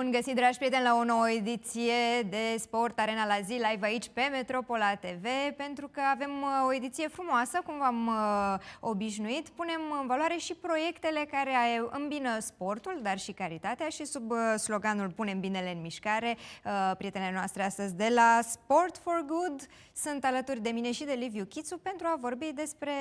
Bun găsit, dragi prieteni, la o nouă ediție de Sport Arena la zi, live aici pe Metropola TV, pentru că avem uh, o ediție frumoasă, cum v-am uh, obișnuit. Punem în valoare și proiectele care îmbină sportul, dar și caritatea și sub uh, sloganul Punem binele în mișcare, uh, prietenele noastre astăzi de la Sport for Good sunt alături de mine și de Liviu Chițu pentru a vorbi despre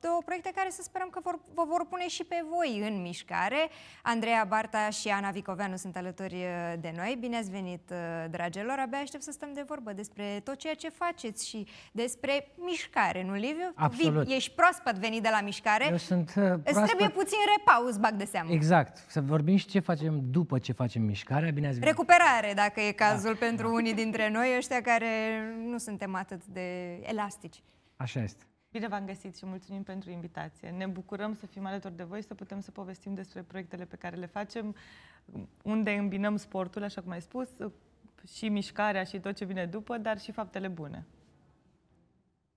două proiecte care să sperăm că vor, vă vor pune și pe voi în mișcare. Andreea Barta și Ana Vicoveanu sunt alături alături uh, de noi. Bine ați venit, uh, dragilor! Abia aștept să stăm de vorbă despre tot ceea ce faceți și despre mișcare, nu, Liviu? Absolut. Vii, ești proaspăt venit de la mișcare. Eu sunt uh, proaspăt. Îți trebuie puțin repaus, bag de seamă. Exact. Să vorbim și ce facem după ce facem mișcarea. Bine ați venit! Recuperare, dacă e da. cazul da. pentru unii dintre noi, ăștia care nu suntem atât de elastici. Așa este. Bine v-am găsit și mulțumim pentru invitație. Ne bucurăm să fim alături de voi, să putem să povestim despre proiectele pe care le facem, unde îmbinăm sportul, așa cum ai spus, și mișcarea și tot ce vine după, dar și faptele bune.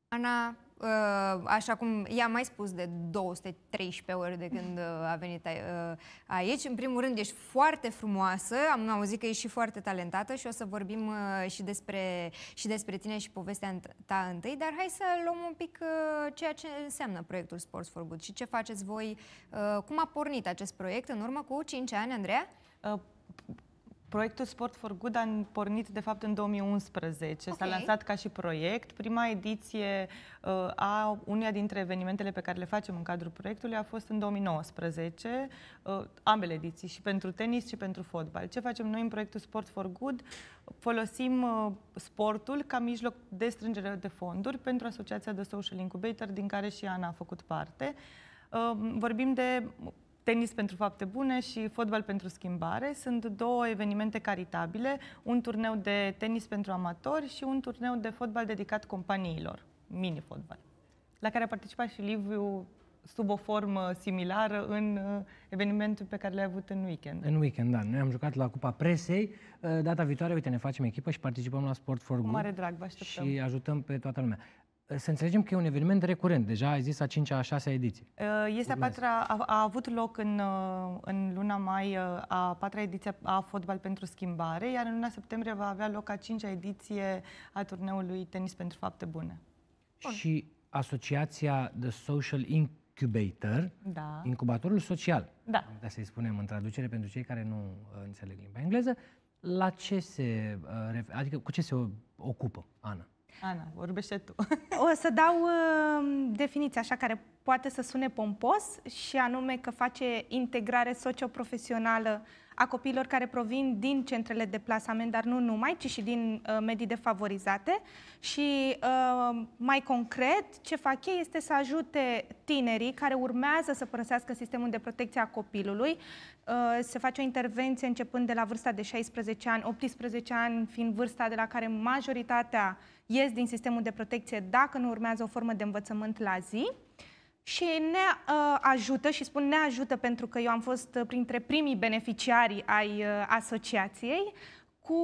Ana, Uh, așa cum i-am mai spus de 213 ori de când uh, a venit uh, aici. În primul rând, ești foarte frumoasă, am auzit că ești și foarte talentată și o să vorbim și despre, și despre tine și povestea ta întâi, dar hai să luăm un pic ceea ce înseamnă proiectul Sports for Good și ce faceți voi, cum a pornit acest proiect în urmă cu 5 ani, Andreea? Uh Proiectul Sport for Good a pornit, de fapt, în 2011. Okay. S-a lansat ca și proiect. Prima ediție uh, a uneia dintre evenimentele pe care le facem în cadrul proiectului a fost în 2019, uh, ambele ediții, și pentru tenis și pentru fotbal. Ce facem noi în proiectul Sport for Good? Folosim uh, sportul ca mijloc de strângere de fonduri pentru Asociația de Social Incubator, din care și Ana a făcut parte. Uh, vorbim de tenis pentru fapte bune și fotbal pentru schimbare. Sunt două evenimente caritabile, un turneu de tenis pentru amatori și un turneu de fotbal dedicat companiilor, mini-fotbal, la care a participat și Liviu sub o formă similară în uh, evenimentul pe care l-ai avut în weekend. În weekend, da. Noi am jucat la Cupa Presei. Uh, data viitoare, uite, ne facem echipă și participăm la Sport for Good. Cu mare drag, vă așteptăm. Și ajutăm pe toată lumea să înțelegem că e un eveniment recurent. Deja ai zis a 5-a, a 6-a ediție. Este Urmează. a patra, a, a avut loc în, uh, în luna mai uh, a patra ediție a Fotbal pentru Schimbare, iar în luna septembrie va avea loc a 5-a ediție a turneului Tenis pentru Fapte Bune. Bun. Și asociația The Social Incubator, da. incubatorul social, da. da să-i spunem în traducere pentru cei care nu uh, înțeleg limba engleză, la ce se, adică cu ce se ocupă, Ana? Ana, vorbește tu. o să dau uh, definiția așa care poate să sune pompos și anume că face integrare socioprofesională a copiilor care provin din centrele de plasament, dar nu numai, ci și din uh, medii defavorizate. Și uh, mai concret, ce fac ei este să ajute tinerii care urmează să părăsească sistemul de protecție a copilului. Uh, se face o intervenție începând de la vârsta de 16 ani, 18 ani fiind vârsta de la care majoritatea ies din sistemul de protecție dacă nu urmează o formă de învățământ la zi și ne uh, ajută și spun ne ajută pentru că eu am fost uh, printre primii beneficiari ai uh, asociației cu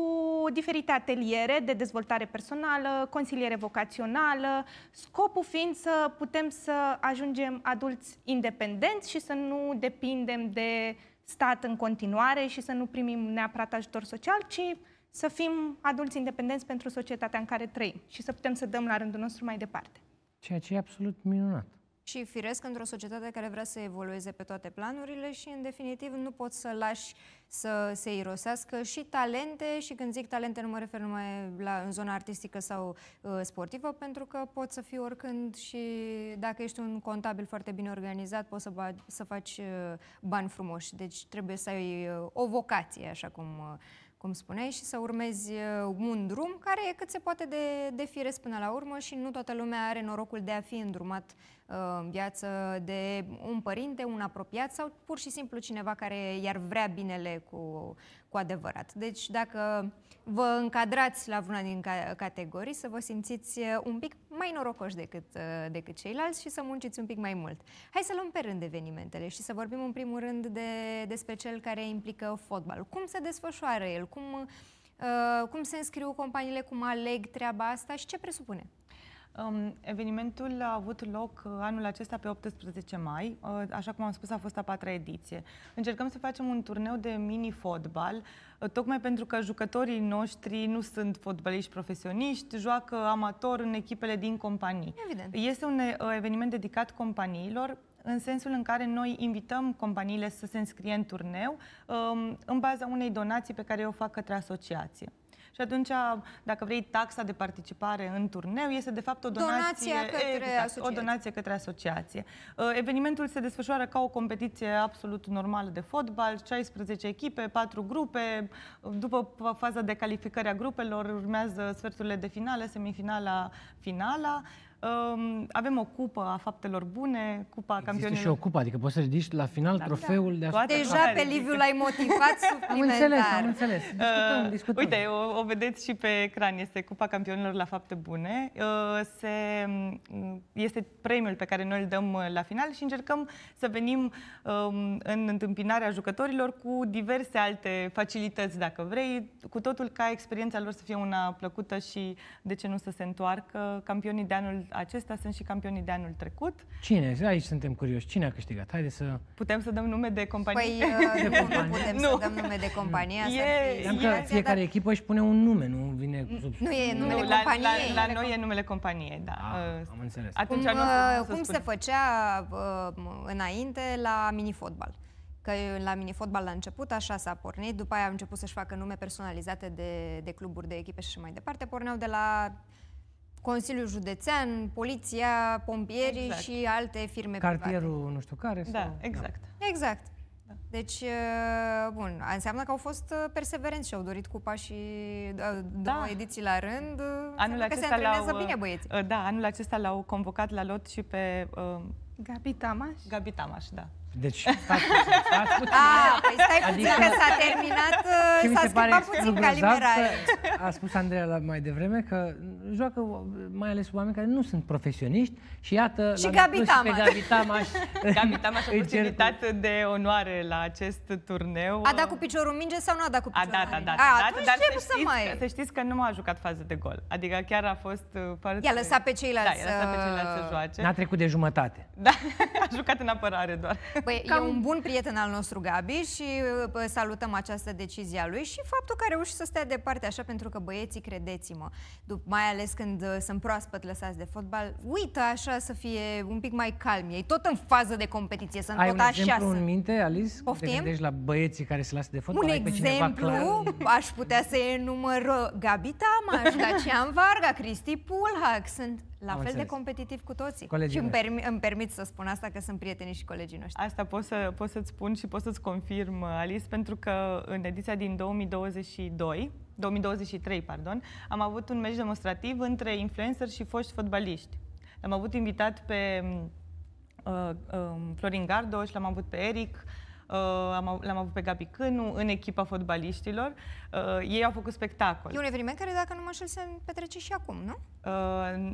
diferite ateliere de dezvoltare personală, consiliere vocațională, scopul fiind să putem să ajungem adulți independenți și să nu depindem de stat în continuare și să nu primim neapărat ajutor social, ci să fim adulți independenți pentru societatea în care trăim și să putem să dăm la rândul nostru mai departe. Ceea ce e absolut minunat și firesc într-o societate care vrea să evolueze pe toate planurile și în definitiv nu poți să lași să se irosească și talente și când zic talente nu mă refer numai la, în zona artistică sau uh, sportivă pentru că poți să fii oricând și dacă ești un contabil foarte bine organizat poți să, ba, să faci uh, bani frumoși. Deci trebuie să ai uh, o vocație așa cum uh, cum spuneai, și să urmezi uh, un drum care e cât se poate de, de firesc până la urmă și nu toată lumea are norocul de a fi îndrumat în uh, viață de un părinte, un apropiat sau pur și simplu cineva care i-ar vrea binele cu, cu adevărat. Deci dacă vă încadrați la vreuna din categorii, să vă simțiți uh, un pic mai norocoși decât, uh, decât ceilalți și să munciți un pic mai mult. Hai să luăm pe rând evenimentele și să vorbim în primul rând de, despre cel care implică fotbal. Cum se desfășoară el? Cum, uh, cum se înscriu companiile? Cum aleg treaba asta și ce presupune? Uh, Evenimentul a avut loc uh, anul acesta pe 18 mai. Uh, așa cum am spus, a fost a patra ediție. Încercăm să facem un turneu de mini-fotbal, uh, tocmai pentru că jucătorii noștri nu sunt fotbaliști profesioniști, joacă amator în echipele din companii. Evident. Este un eveniment dedicat companiilor, în sensul în care noi invităm companiile să se înscrie în turneu um, în baza unei donații pe care o fac către asociație. Și atunci, dacă vrei, taxa de participare în turneu este de fapt o donație, către, exact, asociație. o donație către asociație. Uh, evenimentul se desfășoară ca o competiție absolut normală de fotbal, 16 echipe, 4 grupe, după faza de calificare a grupelor urmează sferturile de finale, semifinala, finala avem o cupă a faptelor bune, cupa Există campionilor. și o cupă, adică poți să ridici la final da, trofeul da. de așa. Deja pe Liviu l-ai motivat Am înțeles, am înțeles. Uh, discutăm, uh, discutăm. Uite, o, o vedeți și pe ecran, este cupa campionilor la fapte bune. Uh, se, mm, este premiul pe care noi îl dăm uh, la final și încercăm să venim um, în întâmpinarea jucătorilor cu diverse alte facilități, dacă vrei, cu totul ca experiența lor să fie una plăcută și de ce nu să se întoarcă. Campionii de anul acesta sunt și campionii de anul trecut. Cine? Aici suntem curioși. Cine a câștigat? Haide să... Putem să dăm nume de companie? Păi, uh, nu, companie. nu putem nu. să dăm nume de companie. Asta e, e, că fiecare dar... echipă își pune un nume, nu vine sub... Nu e numele nu, companiei. La, la, la noi e numele companiei, da. A, ah, uh, am înțeles. Atunci cum uh, cum se făcea uh, înainte la minifotbal? că la minifotbal la început așa s-a pornit, după aia au început să-și facă nume personalizate de, de cluburi, de echipe și așa mai departe. Porneau de la Consiliul Județean, Poliția, Pompieri exact. și alte firme Cartierul private. nu știu care. Da, sau... exact. Da. Exact. Da. Deci, uh, bun, înseamnă că au fost uh, perseverenți și au dorit cupa și uh, două da. ediții la rând. Anul acesta că se antrenează bine băieții. Da, anul acesta l-au convocat la lot și pe... Uh, Gabi Tamaș? Gabi Tamaș, da. Deci, stai puțin, stai puțin. A, păi stai puțin adică, că s-a terminat, s-a schimbat puțin calibrarea. A spus Andreea la mai devreme că joacă mai ales oameni care nu sunt profesioniști și iată... Și Gabi Tamaș. Gabi Tamaș. Gabi a oportunitate de onoare la acest turneu. A dat cu piciorul minge sau nu a dat cu piciorul A dat, a dat. A, atunci dat să, știți, mai... să știți că nu a jucat fază de gol. Adică chiar a fost uh, foarte... I-a lăsat pe ceilalți, da, i-a lăsat pe ceilalți să joace. N-a trecut de jumătate. Da, a jucat în apărare doar. Păi Cam... e un bun prieten al nostru, Gabi, și salutăm această decizie a lui și faptul că a reușit să stea departe așa, pentru că băieții, credeți-mă, mai ales când uh, sunt proaspăt lăsați de fotbal, uită așa să fie un pic mai calm. Ei tot în fază de competiție, sunt ai tot un așa. exemplu în minte, Alice? Poftim? Te la băieții care se lasă de fotbal? Un exemplu, aș putea să enumăr uh, Gabita Tamaș, Dacian Varga, Cristi Pulhac, sunt la Am fel înțeles. de competitiv cu toții. Colegii și îmi, permi, îmi permit să spun asta că sunt prietenii și colegii noștri. Asta pot, să, pot să-ți spun și pot să-ți confirm, Alice, pentru că în ediția din 2022 2023, pardon, am avut un meci demonstrativ între influencer și foști fotbaliști. L-am avut invitat pe uh, uh, Florin și l-am avut pe Eric, Uh, am, l-am avut pe Gabi Cânu în echipa fotbaliștilor. Uh, ei au făcut spectacol. E un eveniment care, dacă nu mă înșel, se petrece și acum, nu? Uh,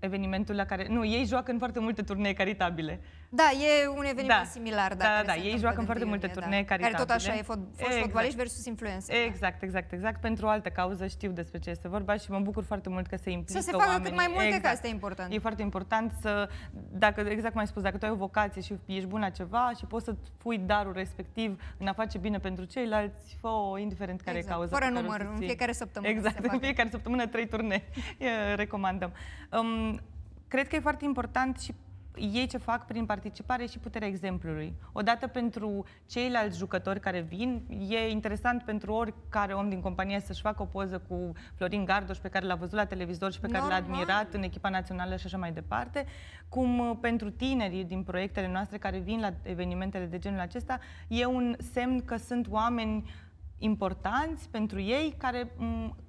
evenimentul la care... Nu, ei joacă în foarte multe turnee caritabile. Da, e un eveniment da. similar. Da, da, da, da ei joacă în foarte multe turnee da. caritabile. Care tot așa e fost exact. fotbalist versus influencer. Da. Exact, exact, exact. Pentru o altă cauză știu despre ce este vorba și mă bucur foarte mult că se implică Să se facă oamenii. cât mai multe, exact. că asta e exact. important. E foarte important să... Dacă, exact cum ai spus, dacă tu ai o vocație și ești bună ceva și poți să pui darul respectiv în a face bine pentru ceilalți, fă indiferent care exact. e cauza. Fără număr, în fiecare săptămână. Exact, în fiecare săptămână trei turnee recomandăm. Um, cred că e foarte important și ei ce fac prin participare și puterea exemplului. Odată pentru ceilalți jucători care vin, e interesant pentru oricare om din companie să-și facă o poză cu Florin Gardoș pe care l-a văzut la televizor și pe care Normal. l-a admirat în echipa națională și așa mai departe, cum uh, pentru tinerii din proiectele noastre care vin la evenimentele de genul acesta, e un semn că sunt oameni importanți pentru ei care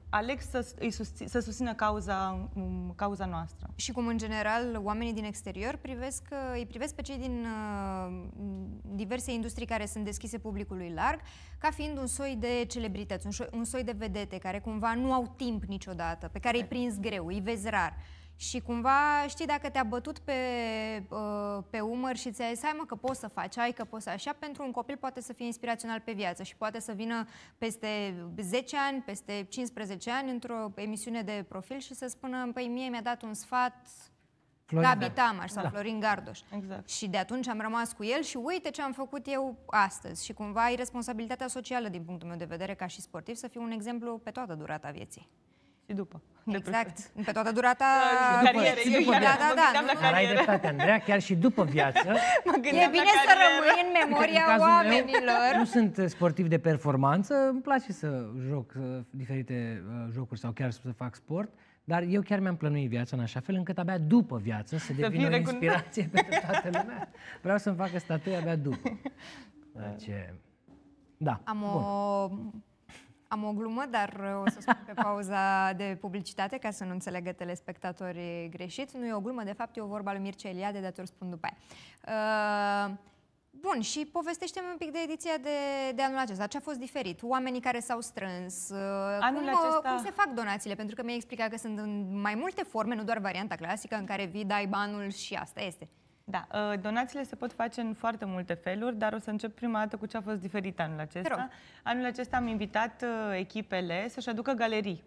aleg să, îi susțin, să susțină cauza, um, cauza noastră. Și cum, în general, oamenii din exterior privesc, uh, îi privesc pe cei din uh, diverse industrii care sunt deschise publicului larg, ca fiind un soi de celebrități, un soi, un soi de vedete care cumva nu au timp niciodată, pe care îi prins greu, îi vezi rar. Și cumva, știi, dacă te-a bătut pe, uh, pe umăr și ți-a zis, hai mă, că poți să faci, hai că poți să așa, pentru un copil poate să fie inspirațional pe viață și poate să vină peste 10 ani, peste 15 ani, într-o emisiune de profil și să spună, păi mie mi-a dat un sfat Florin Gabi Tamaș sau da. Florin Gardoș. Exact. Și de atunci am rămas cu el și uite ce am făcut eu astăzi. Și cumva ai responsabilitatea socială din punctul meu de vedere ca și sportiv să fiu un exemplu pe toată durata vieții și după. Exact, pe toată durata carierei. Da, da, da. da Dar ai dreptate, Andreea, chiar și după viață. e bine să rămâi în memoria oamenilor. Meu, nu sunt sportiv de performanță, îmi place să joc diferite uh, jocuri sau chiar să fac sport, dar eu chiar mi-am plănuit viața în așa fel încât abia după viață să devină o inspirație pentru toată lumea. Vreau să-mi facă statuie abia după. Deci, da. Am bun. o am o glumă, dar uh, o să spun pe pauza de publicitate ca să nu înțelegă telespectatorii greșit. Nu e o glumă, de fapt e o vorba lui Mircea Eliade, dar o spun după aia. Uh, Bun, și povestește-mi un pic de ediția de, de anul acesta. Ce a fost diferit? Oamenii care s-au strâns? Uh, anul cum, acesta... cum se fac donațiile? Pentru că mi-ai explicat că sunt în mai multe forme, nu doar varianta clasică în care vii, dai banul și asta este. Da, ă, donațiile se pot face în foarte multe feluri, dar o să încep prima dată cu ce a fost diferit anul acesta. Anul acesta am invitat ă, echipele să-și aducă galerii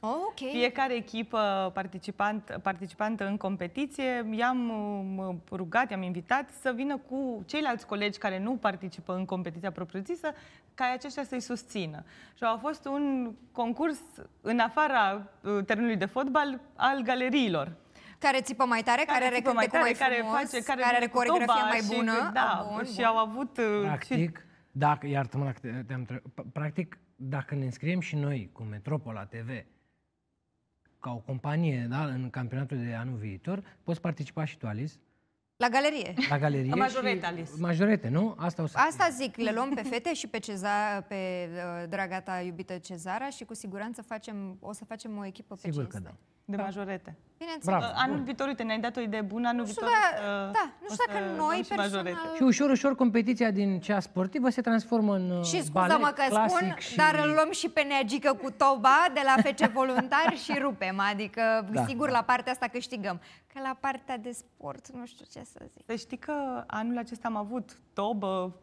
Oh, okay. Fiecare echipă participant, participantă în competiție i-am ă, rugat, i-am invitat să vină cu ceilalți colegi care nu participă în competiția propriu-zisă, ca aceștia să-i susțină. Și a fost un concurs în afara terenului de fotbal al galeriilor. Care țipă mai tare, care, care mai tare, mai care face, care, care are coregrafie mai bună. Și, da, ah, bun, și bun. au avut... Uh, practic, și... dacă, iar mă te-am practic, dacă ne înscriem și noi cu Metropola TV ca o companie da, în campionatul de anul viitor, poți participa și tu, Alice, la galerie. La galerie. majorete, Alice. Majorete, nu? Asta o să Asta zic, le luăm pe fete și pe Ceza, pe uh, draga ta iubită Cezara și cu siguranță facem, o să facem o echipă Sigur pe Sigur că da de da. majorete. Bineînțeles. Bravo. Anul Bun. viitor, uite, ne-ai dat o idee bună, anul nu viitor Da, uh, Da, nu știu dacă noi și personal... Majorete. Și ușor, ușor competiția din cea sportivă se transformă în uh, Și scuza-mă că clasic spun, și... dar îl luăm și pe Neagică cu Toba de la FC Voluntari și rupem. Adică, da. sigur, da. la partea asta câștigăm. Că la partea de sport, nu știu ce să zic. Să știi că anul acesta am avut Tobă,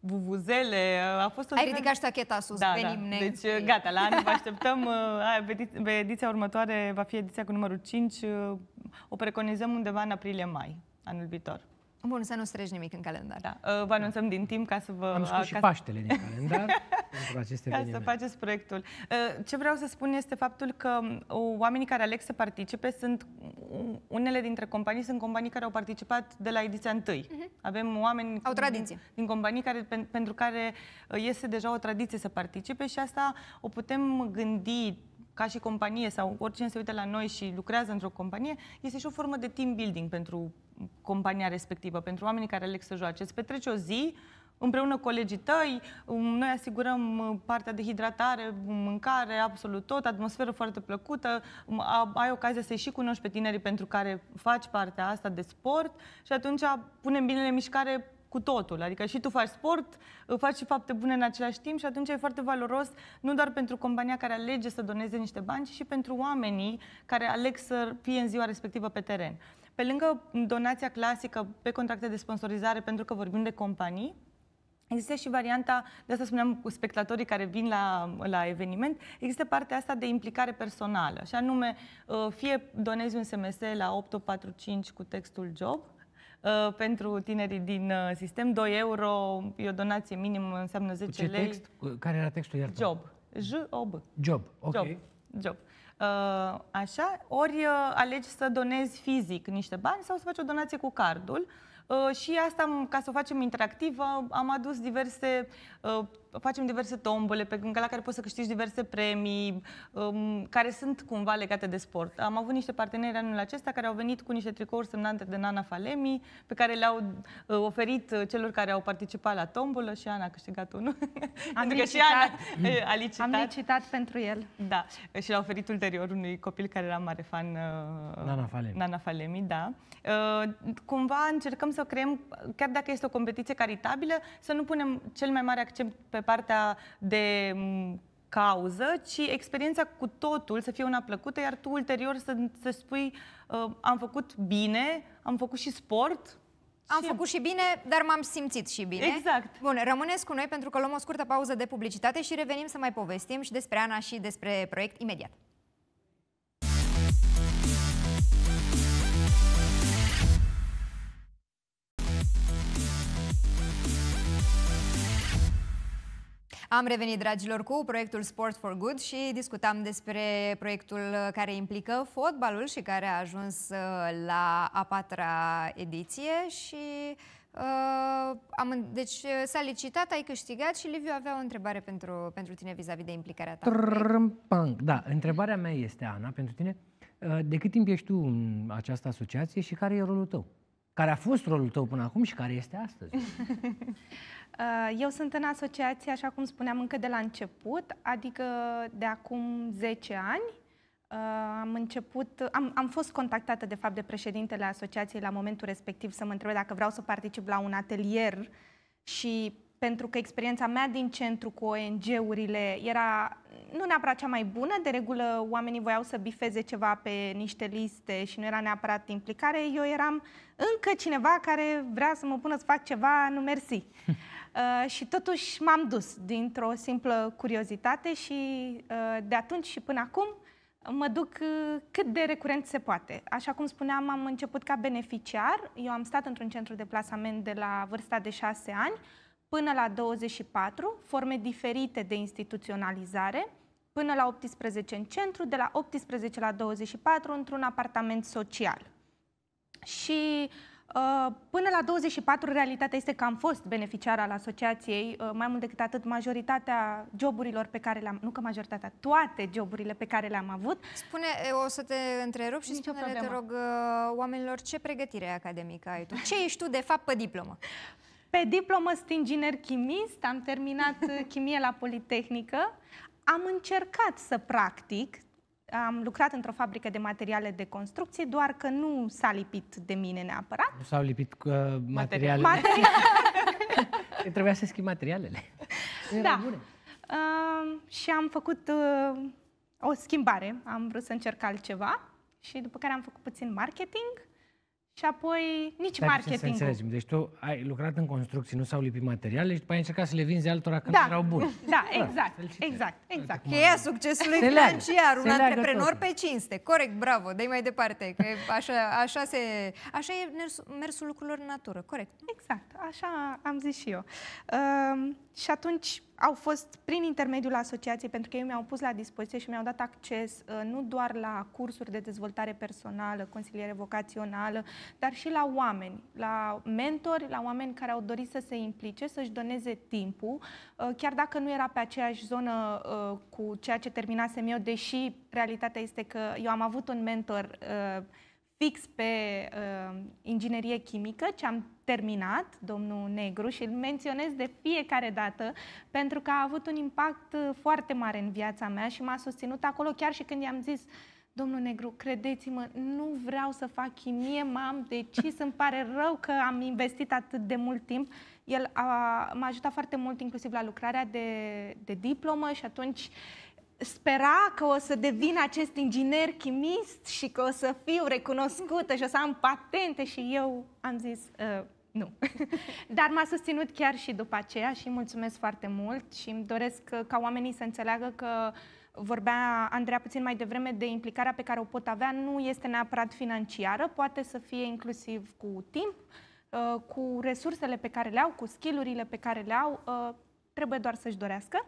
buvuzele, a fost o Ai ridicat ștacheta sus, da, venim da. Deci ne... gata, la anul vă așteptăm. Pe uh, ediția următoare va fi ediția cu numărul 5. Uh, o preconizăm undeva în aprilie-mai, anul viitor. Bun, să nu strângi nimic în calendar. Da. Uh, vă anunțăm da. din timp ca să vă... Am scos ca... Paștele din calendar pentru aceste Ca să faceți proiectul. Uh, ce vreau să spun este faptul că um, oamenii care aleg să participe sunt... Um, unele dintre companii sunt companii care au participat de la ediția întâi. Uh-huh. Avem oameni... Au tradiție. Din, din companii care, pen, pentru care uh, este deja o tradiție să participe și asta o putem gândi ca și companie sau oricine se uită la noi și lucrează într-o companie, este și o formă de team building pentru compania respectivă, pentru oamenii care aleg să joace. Îți petreci o zi împreună cu colegii tăi, um, noi asigurăm uh, partea de hidratare, mâncare, absolut tot, atmosferă foarte plăcută, um, ai ocazia să-i și cunoști pe tinerii pentru care faci partea asta de sport și atunci punem bine în mișcare cu totul. Adică și tu faci sport, faci și fapte bune în același timp și atunci e foarte valoros nu doar pentru compania care alege să doneze niște bani, ci și pentru oamenii care aleg să fie în ziua respectivă pe teren. Pe lângă donația clasică pe contracte de sponsorizare, pentru că vorbim de companii, Există și varianta, de asta spuneam cu spectatorii care vin la, la eveniment, există partea asta de implicare personală, și anume uh, fie donezi un SMS la 845 cu textul job, Uh, pentru tinerii din uh, sistem. 2 euro e o donație minimă, înseamnă 10 ce lei. Text? Care era textul? Iartă. Job. J-O-B. Job, ok. Job. Job. Uh, așa, ori uh, alegi să donezi fizic niște bani sau să faci o donație cu cardul. Uh, și asta, ca să o facem interactivă, am adus diverse uh, facem diverse tombole pe la care poți să câștigi diverse premii um, care sunt cumva legate de sport. Am avut niște parteneri anul acesta care au venit cu niște tricouri semnante de Nana Falemi pe care le-au uh, oferit uh, celor care au participat la tombolă și Ana a câștigat unul. Am licitat. și Ana uh, a licitat. Am licitat pentru el. Da. Și l-a oferit ulterior unui copil care era mare fan uh, Nana Falemi. Nana Falemi, da. Uh, cumva încercăm să creăm, chiar dacă este o competiție caritabilă, să nu punem cel mai mare accent pe pe partea de cauză, ci experiența cu totul să fie una plăcută, iar tu ulterior să, să spui uh, am făcut bine, am făcut și sport. Am și făcut și bine, dar m-am simțit și bine. Exact. Bun, rămâneți cu noi pentru că luăm o scurtă pauză de publicitate și revenim să mai povestim și despre Ana și despre proiect imediat. Am revenit, dragilor, cu proiectul Sport for Good și discutam despre proiectul care implică fotbalul și care a ajuns uh, la a patra ediție și Uh, am, deci uh, s-a licitat, ai câștigat și Liviu avea o întrebare pentru, pentru tine vis-a-vis -vis de implicarea ta. Trrr, pang. Da, întrebarea mea este, Ana, pentru tine, de cât timp ești tu în această asociație și care e rolul tău? Care a fost rolul tău până acum și care este astăzi? Uh, eu sunt în asociație, așa cum spuneam, încă de la început, adică de acum 10 ani. Uh, am început, am, am fost contactată de fapt de președintele asociației la momentul respectiv să mă întrebe dacă vreau să particip la un atelier și pentru că experiența mea din centru cu ONG-urile era nu neapărat cea mai bună, de regulă oamenii voiau să bifeze ceva pe niște liste și nu era neapărat implicare, eu eram încă cineva care vrea să mă pună să fac ceva, nu mersi. Uh, și totuși m-am dus dintr-o simplă curiozitate și uh, de atunci și până acum mă duc uh, cât de recurent se poate. Așa cum spuneam, am început ca beneficiar. Eu am stat într-un centru de plasament de la vârsta de 6 ani până la 24, forme diferite de instituționalizare, până la 18 în centru, de la 18 la 24 într-un apartament social. Și uh, Uh, până la 24, realitatea este că am fost beneficiar al asociației, uh, mai mult decât atât, majoritatea joburilor pe care le-am, nu că majoritatea, toate joburile pe care le-am avut. Spune, o să te întrerup și spune te rog, uh, oamenilor, ce pregătire academică ai tu? Ce ești tu, de fapt, pe diplomă? Pe diplomă sunt inginer chimist, am terminat chimie la Politehnică, am încercat să practic am lucrat într-o fabrică de materiale de construcție, doar că nu s-a lipit de mine neapărat. Nu s-au lipit uh, materialele. Materiale. Trebuia să schimb materialele. Da. Bune. Uh, și am făcut uh, o schimbare. Am vrut să încerc altceva și după care am făcut puțin marketing și apoi nici marketing. Să Deci tu ai lucrat în construcții, nu s-au lipit materiale și după ai încercat să le vinzi altora când da. erau buni. Da, ah, exact, da, exact, exact. Cheia succesului se financiar, un antreprenor pe cinste. Corect, bravo, dai mai departe, că așa, așa, se, așa e mersul, lucrurilor în natură, corect. Exact, așa am zis și eu. Uh, și atunci au fost prin intermediul asociației, pentru că ei mi-au pus la dispoziție și mi-au dat acces uh, nu doar la cursuri de dezvoltare personală, consiliere vocațională, dar și la oameni, la mentori, la oameni care au dorit să se implice, să-și doneze timpul, uh, chiar dacă nu era pe aceeași zonă uh, cu ceea ce terminasem eu, deși realitatea este că eu am avut un mentor fix pe uh, inginerie chimică, ce am terminat, domnul Negru, și îl menționez de fiecare dată pentru că a avut un impact uh, foarte mare în viața mea și m-a susținut acolo chiar și când i-am zis Domnul Negru, credeți-mă, nu vreau să fac chimie, m-am decis, îmi pare rău că am investit atât de mult timp. El a, m-a ajutat foarte mult inclusiv la lucrarea de, de diplomă și atunci spera că o să devin acest inginer chimist și că o să fiu recunoscută și o să am patente și eu am zis uh, nu. Dar m-a susținut chiar și după aceea și mulțumesc foarte mult și îmi doresc uh, ca oamenii să înțeleagă că vorbea Andreea puțin mai devreme de implicarea pe care o pot avea, nu este neapărat financiară, poate să fie inclusiv cu timp, uh, cu resursele pe care le au, cu skillurile pe care le au, uh, trebuie doar să-și dorească.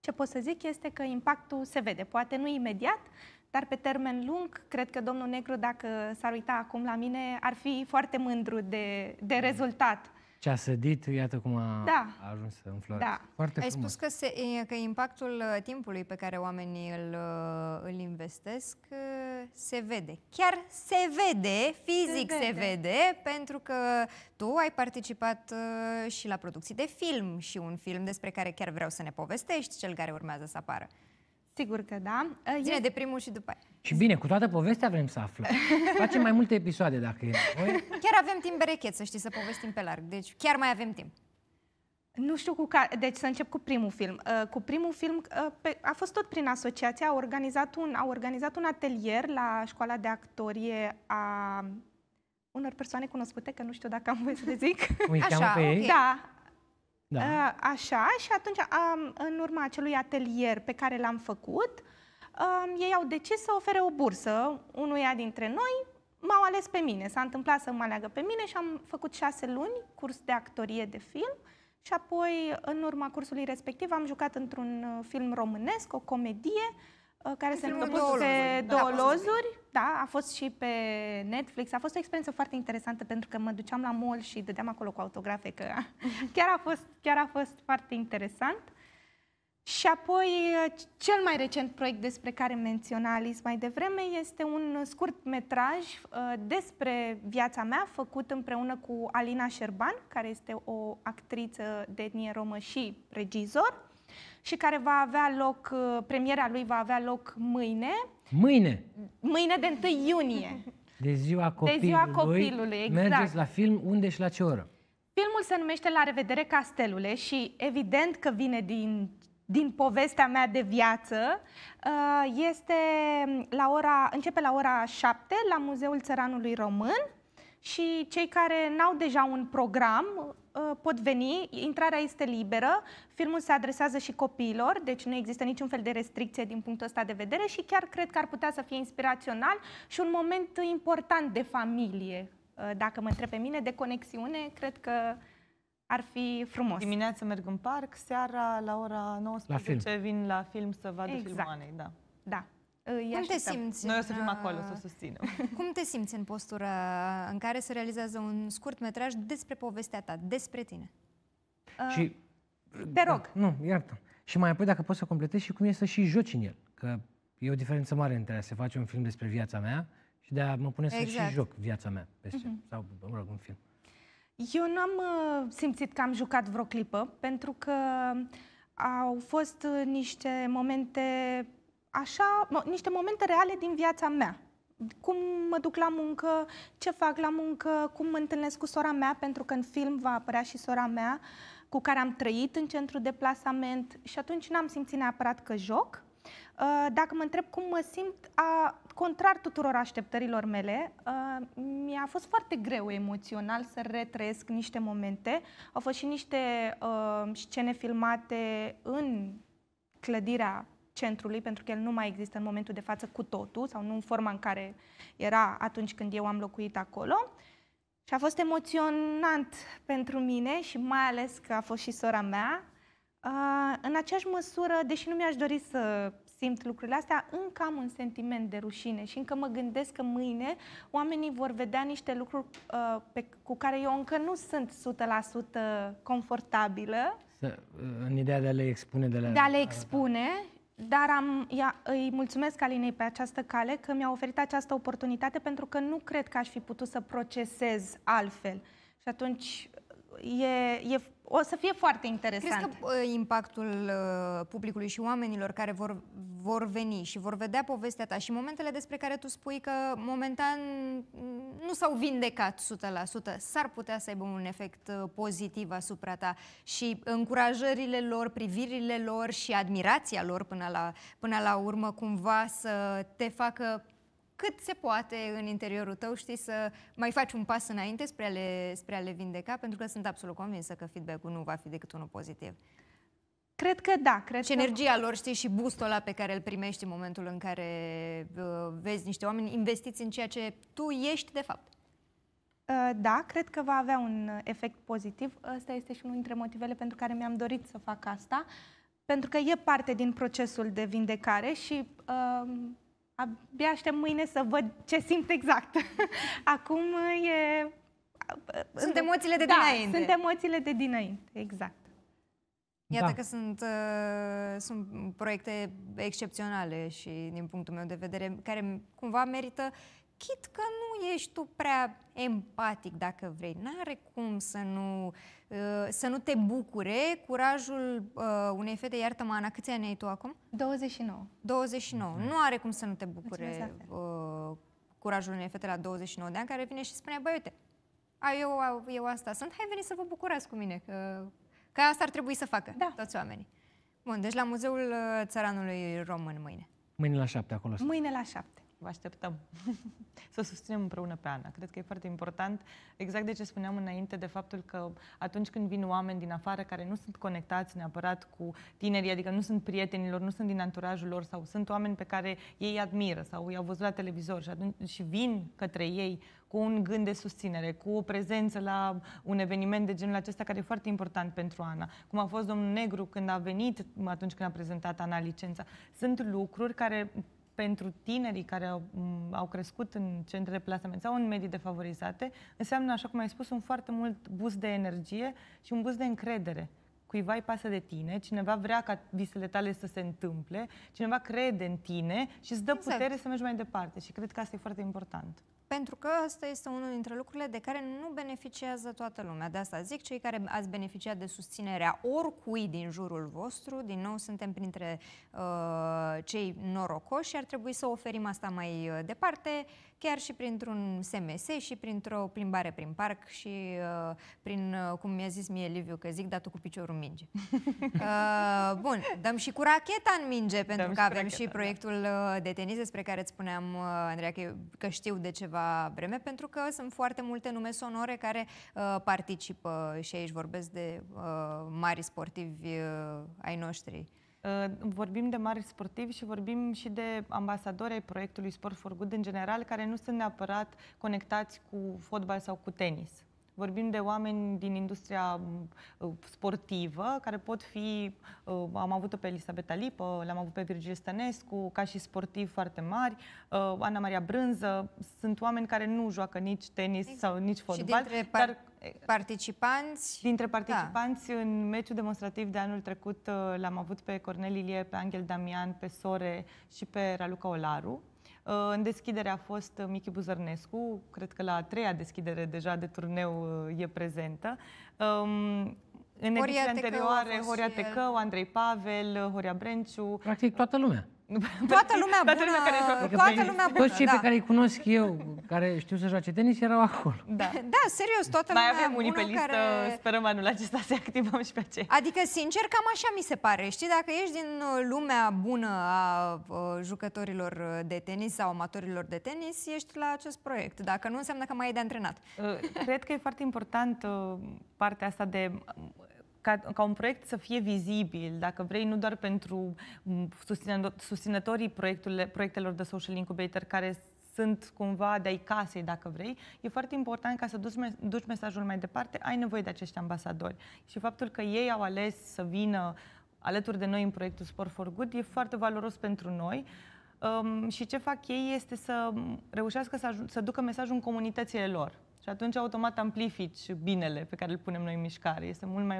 Ce pot să zic este că impactul se vede, poate nu imediat, dar pe termen lung, cred că domnul Negru, dacă s-ar uita acum la mine, ar fi foarte mândru de, de mm. rezultat ce a sădit, iată cum a, da. a ajuns să înflorească. Da. Foarte Ai frumos. spus că, se, că impactul uh, timpului pe care oamenii îl, uh, îl investesc uh, se vede. Chiar se vede, fizic se vede. se vede, pentru că tu ai participat și la producții de film și un film despre care chiar vreau să ne povestești, cel care urmează să apară. Sigur că da. Zine este... de primul și după aia. Și bine, cu toată povestea vrem să aflăm. Facem mai multe episoade dacă e nevoie. Chiar avem timp berechet, să știi, să povestim pe larg. Deci chiar mai avem timp. Nu știu cu care... Deci să încep cu primul film. Uh, cu primul film uh, pe, a fost tot prin asociație. Au organizat, un, au organizat un atelier la școala de actorie a unor persoane cunoscute, că nu știu dacă am voie să le zic. Așa, pe ei? Da, da. Uh, așa, și atunci, în urma acelui atelier pe care l-am făcut, uh, ei au decis să ofere o bursă unuia dintre noi, m-au ales pe mine, s-a întâmplat să mă aleagă pe mine și am făcut șase luni curs de actorie de film și apoi, în urma cursului respectiv, am jucat într-un uh, film românesc, o comedie, uh, care se întâmplă pe da, două lozuri. Da, a fost și pe Netflix. A fost o experiență foarte interesantă pentru că mă duceam la mall și dădeam acolo cu autografe, că chiar a fost, chiar a fost foarte interesant. Și apoi, uh, cel mai recent proiect despre care menționa Alice mai devreme este un scurt metraj uh, despre viața mea, făcut împreună cu Alina Șerban, care este o actriță de etnie romă și regizor, și care va avea loc, uh, premiera lui va avea loc mâine. Mâine? Mâine de 1 iunie. De ziua copilului. De ziua copilului, exact. Mergeți la film unde și la ce oră? Filmul se numește La revedere castelule și evident că vine din din povestea mea de viață uh, este la ora, începe la ora 7 la Muzeul Țăranului Român și cei care n-au deja un program uh, pot veni, intrarea este liberă, filmul se adresează și copiilor, deci nu există niciun fel de restricție din punctul ăsta de vedere și chiar cred că ar putea să fie inspirațional și un moment important de familie, uh, dacă mă întreb pe mine, de conexiune, cred că ar fi frumos. Dimineața merg în parc, seara la ora 19 la vin la film să vadă exact. filmane. Da. da. Cum te simți? Noi o să fim acolo, să uh, susținem. Cum te simți în postura în care se realizează un scurt metraj despre povestea ta, despre tine? Uh, și, te rog. Da, nu, iartă. Și mai apoi, dacă poți să completezi și cum e să și joci în el. Că e o diferență mare între a se face un film despre viața mea și de a mă pune exact. și joc viața mea pe scenă. Mm-hmm. Sau, mă rog, un film. Eu n-am uh, simțit că am jucat vreo clipă, pentru că au fost uh, niște momente așa, niște momente reale din viața mea. Cum mă duc la muncă, ce fac la muncă, cum mă întâlnesc cu sora mea, pentru că în film va apărea și sora mea, cu care am trăit în centru de plasament și atunci n-am simțit neapărat că joc, Uh, dacă mă întreb cum mă simt, a, contrar tuturor așteptărilor mele, a, uh, mi-a fost foarte greu emoțional să retrăiesc niște momente. Au fost și niște a, uh, scene filmate în clădirea centrului, pentru că el nu mai există în momentul de față cu totul, sau nu în forma în care era atunci când eu am locuit acolo. Și a fost emoționant pentru mine și mai ales că a fost și sora mea, în aceeași măsură, deși nu mi-aș dori să simt lucrurile astea, încă am un sentiment de rușine și încă mă gândesc că mâine oamenii vor vedea niște lucruri uh, pe, cu care eu încă nu sunt 100% confortabilă. Să, uh, în ideea de a le expune. De, la... de a le expune, dar am, ia, îi mulțumesc Alinei pe această cale că mi-a oferit această oportunitate pentru că nu cred că aș fi putut să procesez altfel. Și atunci e, e o să fie foarte interesant. Crezi că impactul uh, publicului și oamenilor care vor, vor veni și vor vedea povestea ta și momentele despre care tu spui că momentan nu s-au vindecat 100%, s-ar putea să aibă un efect uh, pozitiv asupra ta și încurajările lor, privirile lor și admirația lor până la, până la urmă cumva să te facă cât se poate în interiorul tău, știi, să mai faci un pas înainte spre a le, spre a le vindeca, pentru că sunt absolut convinsă că feedback-ul nu va fi decât unul pozitiv. Cred că da. Cred și că... energia lor, știi, și bustul ăla pe care îl primești în momentul în care uh, vezi niște oameni investiți în ceea ce tu ești, de fapt. Uh, da, cred că va avea un efect pozitiv. Ăsta este și unul dintre motivele pentru care mi-am dorit să fac asta, pentru că e parte din procesul de vindecare și uh, abia aștept mâine să văd ce simt exact. Acum e... Sunt emoțiile de da, dinainte. sunt emoțiile de dinainte, exact. Iată da. că sunt, uh, sunt proiecte excepționale și din punctul meu de vedere, care cumva merită uh, chit că nu ești tu prea empatic, dacă vrei. N-are cum să nu, uh, să nu te bucure curajul uh, unei fete, iartă-mă, Ana, câți ani ai tu acum? 29. 29. Nu are cum să nu te bucure uh, curajul unei fete la 29 de ani, care vine și spune, băi, uite, eu, eu asta sunt, hai veni să vă bucurați cu mine, că, că asta ar trebui să facă da. toți oamenii. Bun, deci la Muzeul Țăranului Român mâine. Mâine la șapte acolo. Mâine la șapte vă așteptăm să o susținem împreună pe Ana. Cred că e foarte important, exact de ce spuneam înainte, de faptul că atunci când vin oameni din afară care nu sunt conectați neapărat cu tinerii, adică nu sunt prietenilor, nu sunt din anturajul lor sau sunt oameni pe care ei admiră sau i-au văzut la televizor și, atunci, și vin către ei cu un gând de susținere, cu o prezență la un eveniment de genul acesta care e foarte important pentru Ana, cum a fost domnul Negru când a venit atunci când a prezentat Ana licența. Sunt lucruri care pentru tinerii care au, au crescut în centre de plasament sau în medii defavorizate, înseamnă, așa cum ai spus, un foarte mult bus de energie și un bus de încredere. Cuiva îi pasă de tine, cineva vrea ca visele tale să se întâmple, cineva crede în tine și îți dă exact. putere să mergi mai departe. Și cred că asta e foarte important. Pentru că asta este unul dintre lucrurile de care nu beneficiază toată lumea. De asta zic, cei care ați beneficiat de susținerea oricui din jurul vostru, din nou suntem printre uh, cei norocoși și ar trebui să oferim asta mai uh, departe, chiar și printr-un SMS și printr-o plimbare prin parc și uh, prin, uh, cum mi-a zis mie Liviu, că zic datul cu piciorul în minge. uh, bun, dăm și cu racheta în minge, pentru dăm că și avem racheta, și da. proiectul da. de tenis despre care îți spuneam, uh, Andreea, că, că știu de ceva vreme, pentru că sunt foarte multe nume sonore care uh, participă și aici vorbesc de uh, mari sportivi uh, ai noștri Ă, vorbim de mari sportivi și vorbim și de ambasadori ai proiectului Sport for Good în general, care nu sunt neapărat conectați cu fotbal sau cu tenis. Vorbim de oameni din industria ă, sportivă care pot fi, ă, am avut-o pe Elisabeta Lipă, l-am avut pe Virgil Stănescu, ca și sportivi foarte mari, Ana Maria Brânză, sunt oameni care nu joacă nici tenis sau nici fotbal, și dintre dar participanți. Dintre da. participanți, da. în meciul demonstrativ de anul trecut uh, l-am avut pe Cornel Ilie, pe Angel Damian, pe Sore și pe Raluca Olaru. Uh, în deschidere a fost uh, Michi Buzărnescu, cred că la a treia deschidere deja de turneu e prezentă. Um, în ediția anterioare, Horia Tecău, Andrei Pavel, Horia Brenciu. Practic toată lumea. Toată lumea bună, toată lumea care toată, lumea bună, păi, Toți cei da. pe care îi cunosc eu, care știu să joace tenis, erau acolo. Da, da serios, toată Mai lumea avem unii pe listă, care... sperăm anul acesta să activăm și pe aceea. Adică, sincer, cam așa mi se pare. Știi, dacă ești din uh, lumea bună a uh, jucătorilor uh, de tenis sau amatorilor de tenis, ești la acest proiect. Dacă nu, înseamnă că mai e de antrenat. Cred că e foarte important partea asta de ca, ca un proiect să fie vizibil, dacă vrei, nu doar pentru susținătorii proiectelor de social incubator care sunt cumva de-ai casei, dacă vrei, e foarte important ca să duci, duci mesajul mai departe, ai nevoie de acești ambasadori. Și faptul că ei au ales să vină alături de noi în proiectul Sport for Good e foarte valoros pentru noi. Um, și ce fac ei este să reușească să, să ducă mesajul în comunitățile lor. Și atunci automat amplifici binele pe care îl punem noi în mișcare. Este mult mai,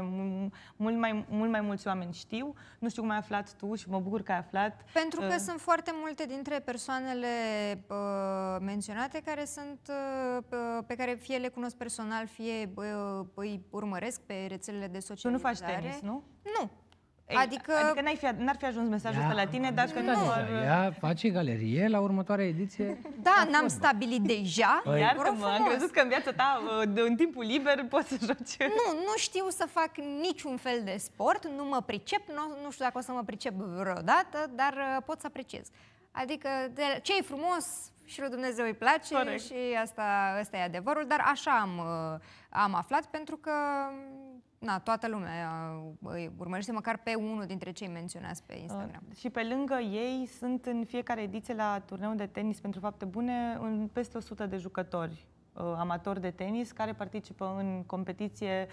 mult mai, mult mai mulți oameni știu. Nu știu cum ai aflat tu și mă bucur că ai aflat. Pentru că uh, sunt foarte multe dintre persoanele uh, menționate care sunt uh, uh pe care fie le cunosc personal, fie uh, îi urmăresc pe rețelele de socializare. Tu nu faci tenis, nu? Nu. Ei, adică... adică n ar fi, ar fi ajuns mesajul ăsta la tine dacă nu... Ar... Ea face galerie la următoarea ediție. Da, n-am stabilit deja. Păi, Iar mă am crezut că în viața ta, în uh, timpul liber, poți să joci. Nu, nu știu să fac niciun fel de sport, nu mă pricep, nu, nu știu dacă o să mă pricep vreodată, dar uh, pot să apreciez. Adică de, ce e frumos și lui Dumnezeu îi place Corect. și asta, asta e adevărul, dar așa am, uh, am aflat pentru că na, toată lumea îi urmărește măcar pe unul dintre cei menționați pe Instagram. Uh, și pe lângă ei sunt în fiecare ediție la turneul de tenis pentru fapte bune în peste 100 de jucători uh, amatori de tenis care participă în competiție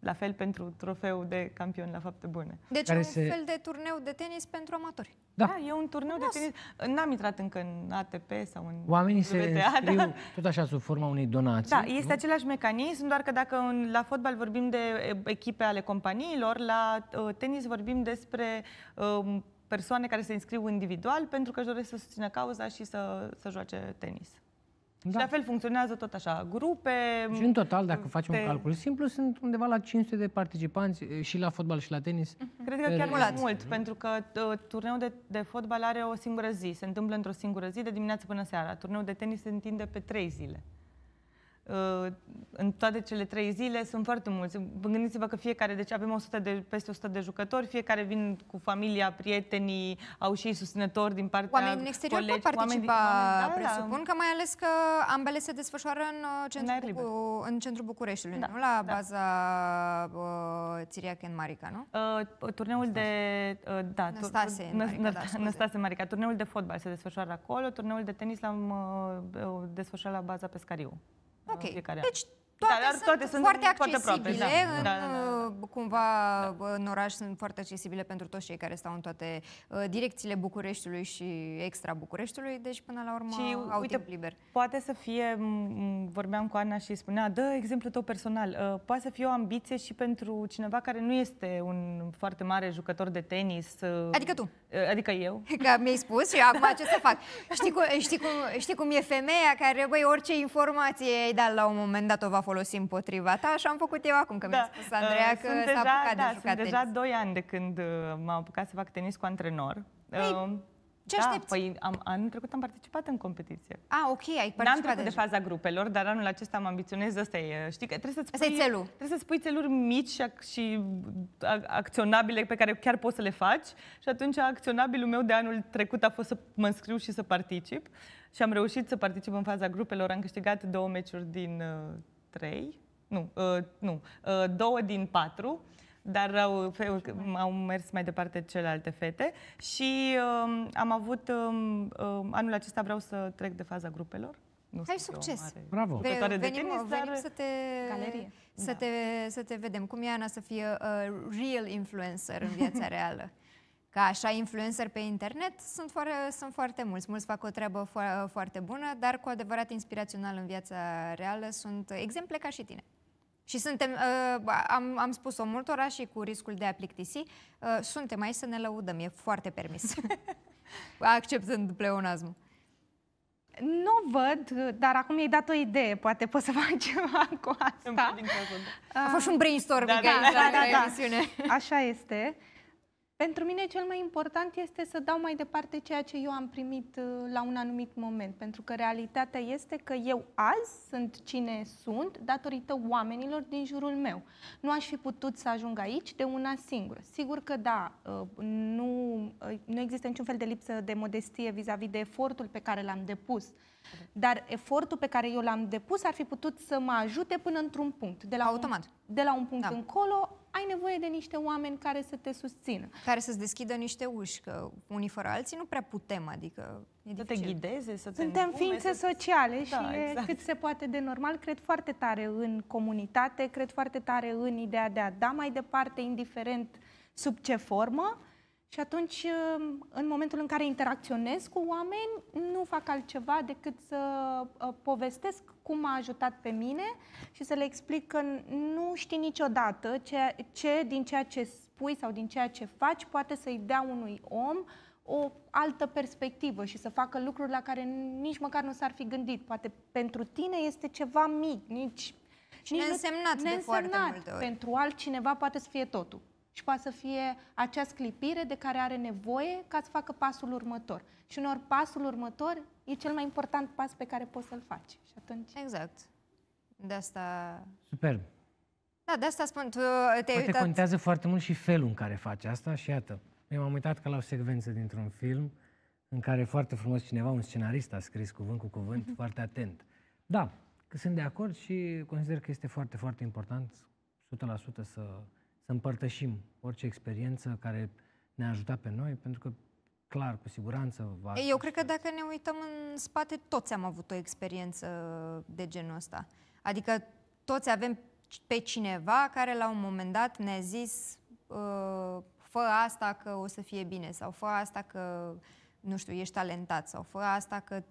la fel pentru trofeul de campion la fapte bune. Deci Care un se... fel de turneu de tenis pentru amatori. Da, da e un turneu Frumos. de tenis. N-am intrat încă în ATP sau în Oamenii WTA, se înscriu da. tot așa sub forma unei donații. Da, este nu? același mecanism, doar că dacă în, la fotbal vorbim de echipe ale companiilor, la uh, tenis vorbim despre uh, persoane care se înscriu individual pentru că își doresc să susțină cauza și să, să joace tenis. Da. La fel funcționează tot așa, grupe... Și în total, dacă facem un calcul simplu, sunt undeva la 500 de participanți și la fotbal și la tenis. Mhm. Cred că chiar mai mult, uh-huh. pentru că ă, turneul de, de fotbal are o singură zi, se întâmplă într-o singură zi, de dimineață până seara. Turneul de tenis se întinde pe trei zile. Uh, în toate cele trei zile sunt foarte mulți. Gândiți-vă că fiecare, deci avem 100 de, peste 100 de jucători, fiecare vin cu familia, prietenii, au și ei susținători din partea Oamenii din exterior colegi, pot participa, din, da, presupun, da. că mai ales că ambele se desfășoară în uh, centrul, Bucu, în centrul Bucureștiului, da, nu? La da. baza uh, Țiriac în Marica, nu? Uh, uh turneul de... Uh, da, Năstase, tur, Marica, da, Năstase, da, Năstase Marica. Turneul de fotbal se desfășoară acolo, turneul de tenis l-am uh, desfășurat la baza Pescariu. Ok. Deci toate, da, dar toate sunt, foarte accesibile, foarte aproape, da. În, da, da, da. da. Uh, cumva da. în oraș sunt foarte accesibile pentru toți cei care stau în toate uh, direcțiile Bucureștiului și extra Bucureștiului, deci până la urmă și, au uite, timp liber. Poate să fie, vorbeam cu Ana și spunea, dă exemplu tău personal, uh, poate să fie o ambiție și pentru cineva care nu este un foarte mare jucător de tenis. Uh, adică tu. Uh, adică eu. Că mi-ai spus și acum ce să fac. Știi cum, știi, cum, știi cum e femeia care, băi, orice informație ai dat la un moment dat o va folosi împotriva ta, așa am făcut eu acum, că da. mi-a spus Andreea uh, că s-a apucat da, de jucat sunt tenis. deja 2 ani de când uh, m-am apucat să fac tenis cu antrenor. Ei, uh, ce da, aștepți? Păi am, anul trecut am participat în competiție. Ah, ok, ai participat N-am trecut de deja. faza grupelor, dar anul acesta mă ambiționez, asta e, știi, că trebuie să-ți pui, țelul. Trebuie să-ți pui țeluri mici și, ac- și acționabile pe care chiar poți să le faci și atunci acționabilul meu de anul trecut a fost să mă înscriu și să particip și am reușit să particip în faza grupelor, am câștigat două meciuri din uh, trei, nu, uh, nu, uh, două din patru, dar au, au mers mai departe celelalte fete și um, am avut, um, um anul acesta vreau să trec de faza grupelor. Nu Hai succes! Bravo! venim, de tenis, venim dar... să te... Să, da. te, să te vedem. Cum e, Ana, să fie real influencer în viața reală? Ca așa influencer pe internet sunt, foar- sunt foarte mulți. Mulți fac o treabă fo- foarte bună, dar cu adevărat inspirațional în viața reală sunt exemple ca și tine. Și suntem, uh, am, am spus-o multora și cu riscul de a plictisi, uh, suntem aici să ne lăudăm, e foarte permis. Acceptând pleonazmul. Nu văd, dar acum i-ai dat o idee. Poate poți să faci ceva cu asta. A fost un brainstorming da, da, da, da, da. Așa este. Pentru mine cel mai important este să dau mai departe ceea ce eu am primit uh, la un anumit moment, pentru că realitatea este că eu azi sunt cine sunt datorită oamenilor din jurul meu. Nu aș fi putut să ajung aici de una singură. Sigur că da, uh, nu, uh, nu există niciun fel de lipsă de modestie vis-a-vis de efortul pe care l-am depus dar efortul pe care eu l-am depus ar fi putut să mă ajute până într-un punct. De la Automat. Un, de la un punct da. încolo ai nevoie de niște oameni care să te susțină. Care să-ți deschidă niște uși, că unii fără alții nu prea putem, adică e Să te ghideze, să te Suntem împume, ființe să... sociale da, și da, e exact. cât se poate de normal. Cred foarte tare în comunitate, cred foarte tare în ideea de a da mai departe, indiferent sub ce formă, și atunci, um, în momentul în care interacționez cu oameni, nu fac altceva decât să uh, povestesc cum m-a ajutat pe mine și să le explic că nu știi niciodată ce, ce din ceea ce spui sau din ceea ce faci poate să-i dea unui om o altă perspectivă și să facă lucruri la care nici măcar nu s-ar fi gândit. Poate pentru tine este ceva mic, nici... Și nici neînsemnat, neînsemnat. de foarte multe ori. Pentru altcineva poate să fie totul și poate să fie acea clipire de care are nevoie ca să facă pasul următor. Și unor pasul următor e cel mai important pas pe care poți să-l faci. Și atunci... Exact. De asta... Superb. Da, de asta spun, tu te uitat... contează foarte mult și felul în care faci asta și iată, eu m-am uitat ca la o secvență dintr-un film în care foarte frumos cineva, un scenarist, a scris cuvânt cu cuvânt, mm-hmm. foarte atent. Da, că sunt de acord și consider că este foarte, foarte important 100% să să împărtășim orice experiență care ne-a ajutat pe noi, pentru că clar, cu siguranță va... Eu cred că dacă ne uităm în spate, toți am avut o experiență de genul ăsta. Adică toți avem pe cineva care la un moment dat ne-a zis ă, fă asta că o să fie bine sau fă asta că, nu știu, ești talentat sau fă asta că,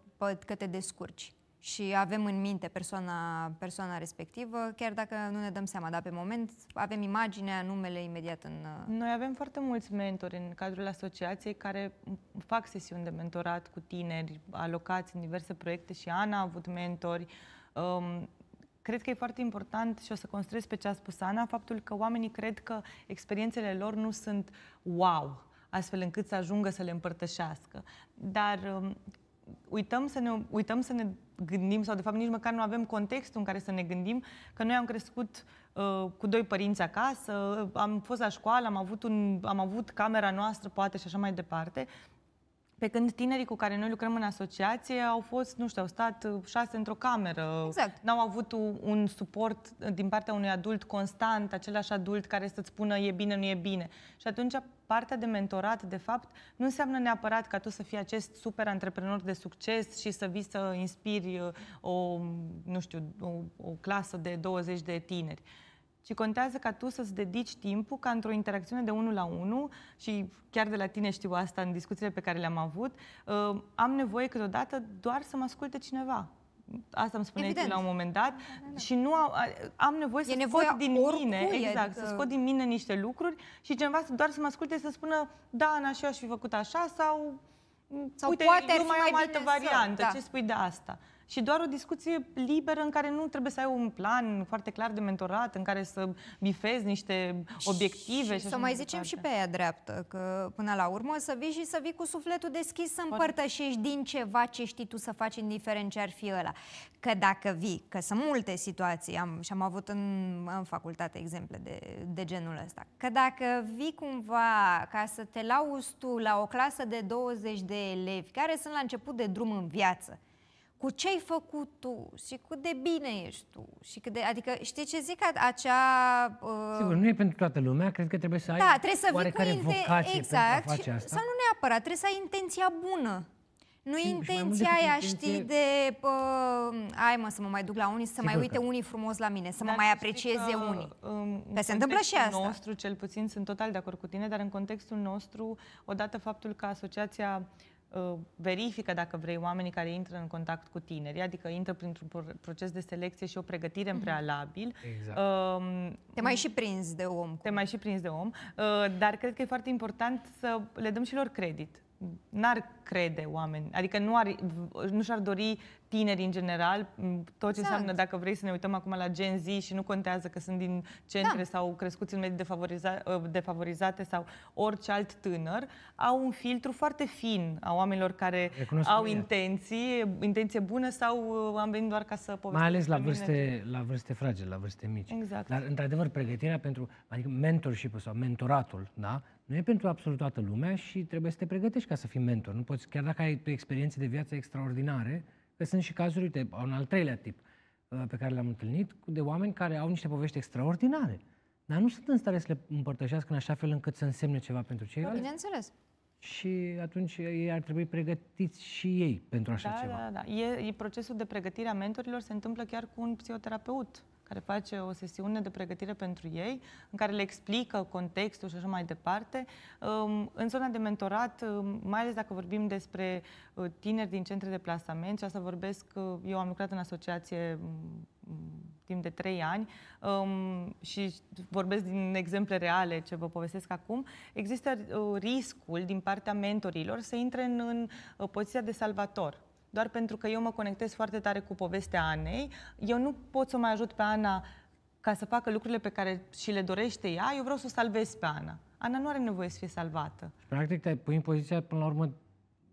că te descurci și avem în minte persoana, persoana respectivă, chiar dacă nu ne dăm seama, dar pe moment avem imaginea, numele imediat în... Uh, Noi avem foarte mulți mentori în cadrul asociației care fac sesiuni de mentorat cu tineri alocați în diverse proiecte și Ana a avut mentori. Um, cred că e foarte important și o să construiesc pe ce a spus Ana, faptul că oamenii cred că experiențele lor nu sunt wow, astfel încât să ajungă să le împărtășească. Dar um, uităm să ne, uităm să ne gândim sau de fapt nici măcar nu avem contextul în care să ne gândim că noi am crescut uh, cu doi părinți acasă, am fost la școală, am avut, un, am avut camera noastră poate și așa mai departe, pe când tinerii cu care noi lucrăm în asociație au fost, nu știu, au stat uh, șase într-o cameră, exact. n-au avut un suport uh, din partea unui adult constant, același adult care să-ți spună e bine, nu e bine. Și atunci partea de mentorat, de fapt, nu înseamnă neapărat ca tu să fii acest super antreprenor de succes și să vii să inspiri uh, o, nu știu, o, o clasă de 20 de tineri ci contează ca tu să-ți dedici timpul ca într-o interacțiune de unul la unul și chiar de la tine știu asta în discuțiile pe care le-am avut, uh, am nevoie câteodată doar să mă asculte cineva. Asta îmi spuneai la un moment dat da, da. da. și nu am, am nevoie să scot din mine, adică exact, să scot din mine niște lucruri și cineva doar să mă asculte să spună, da, Ana, și eu aș fi făcut așa sau sau Uite, poate nu mai, mai am altă variantă. Să, da. Ce spui de asta? și doar o discuție liberă în care nu trebuie să ai un plan foarte clar de mentorat, în care să bifezi niște obiective. Și, și să mai zicem parte. și pe aia dreaptă, că până la urmă să vii și să vii cu sufletul deschis să împărtășești din ceva ce știi tu să faci indiferent ce ar fi ăla. Că dacă vii, că sunt multe situații, am, și am avut în, în facultate exemple de, de genul ăsta, că dacă vii cumva ca să te lauzi tu la o clasă de 20 de elevi care sunt la început de drum în viață, cu ce ai făcut tu și cât de bine ești tu. Și cât de, adică știi ce zic? Acea... Uh... Sigur, nu e pentru toată lumea, cred că trebuie să ai da, trebuie să oarecare vii cu vocație exact, pentru a exact. face asta. Sau nu neapărat, trebuie să ai intenția bună. Nu și, intenția și aia, intenție... știi, de uh, ai mă, să mă mai duc la unii, să Sigur mai uite că... unii frumos la mine, să dar mă mai aprecieze că, unii. Um, că se întâmplă și asta. nostru, cel puțin, sunt total de acord cu tine, dar în contextul nostru, odată faptul că asociația uh, Uh, verifică, dacă vrei, oamenii care intră în contact cu tineri, adică intră printr-un proces de selecție și o pregătire în mhm. prealabil. Exact. Uh, te mai și prins de om. Te mai și prins de om, uh, dar cred că e foarte important să le dăm și lor credit n-ar crede oameni, adică nu, ar, nu și-ar dori tineri în general, mm, tot ce exact. înseamnă dacă vrei să ne uităm acum la Gen Z și nu contează că sunt din centre da. sau crescuți în medii defavoriza, uh, defavorizate sau orice alt tânăr, au un filtru foarte fin a oamenilor care Recunosc au intenții, intenție bună sau uh, am venit doar ca să povestim. Mai ales la vârste, la vârste fragile, la vârste mici. Exact. Dar, într-adevăr, pregătirea pentru, adică mentorship sau mentoratul, da? nu e pentru absolut toată lumea și trebuie să te pregătești ca să fii mentor. Nu poți, chiar dacă ai experiențe de viață extraordinare, că sunt și cazuri, uite, un al treilea tip uh, pe care l-am întâlnit, de oameni care au niște povești extraordinare, dar nu sunt în stare să le împărtășească în așa fel încât să însemne ceva pentru ceilalți. Bineînțeles. Și atunci ei ar trebui pregătiți și ei pentru așa da, ceva. Da, da, e, e procesul de pregătire a mentorilor se întâmplă chiar cu un psihoterapeut care face o sesiune de pregătire pentru ei, în care le explică contextul și așa mai departe. Um, în zona de mentorat, um, mai ales dacă vorbim despre uh, tineri din centre de plasament, și asta vorbesc, uh, eu am lucrat în asociație mm, mm, timp de trei ani um, și vorbesc din exemple reale ce vă povestesc acum, există uh, riscul din partea mentorilor să intre în, în uh, poziția de salvator doar pentru că eu mă conectez foarte tare cu povestea Anei, eu nu pot să mai ajut pe Ana ca să facă lucrurile pe care și le dorește ea, eu vreau să o salvez pe Ana. Ana nu are nevoie să fie salvată. Și practic te pui în poziția, până la urmă,